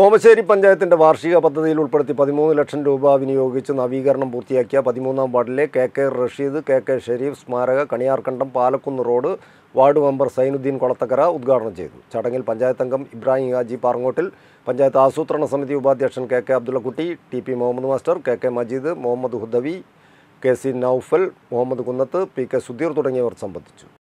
ഓമശ്ശേരി പഞ്ചായത്തിൻ്റെ വാർഷിക പദ്ധതിയിൽ ഉൾപ്പെടുത്തി പതിമൂന്ന് ലക്ഷം രൂപ വിനിയോഗിച്ച് നവീകരണം പൂർത്തിയാക്കിയ പതിമൂന്നാം വാർഡിലെ K K Rasheed K K Shareef സ്മാരക Kaniyarkandam Palakkunnu road ward member Zainuddin Kolathakkara ഉദ്ഘാടനം ചെയ്തു ചടങ്ങിൽ പഞ്ചായത്ത് അംഗം ഇബ്രാഹിം ഹാജി പാറങ്ങോട്ടിൽ പഞ്ചായത്ത് ആസൂത്രണ സമിതി ഉപാധ്യക്ഷൻ K K Abdullakutty T P Muhammad master K K Majeed Muhammad Hudavi K C Noufal Muhammad Kunnath P K Sudheer തുടങ്ങിയവർ സംബന്ധിച്ചു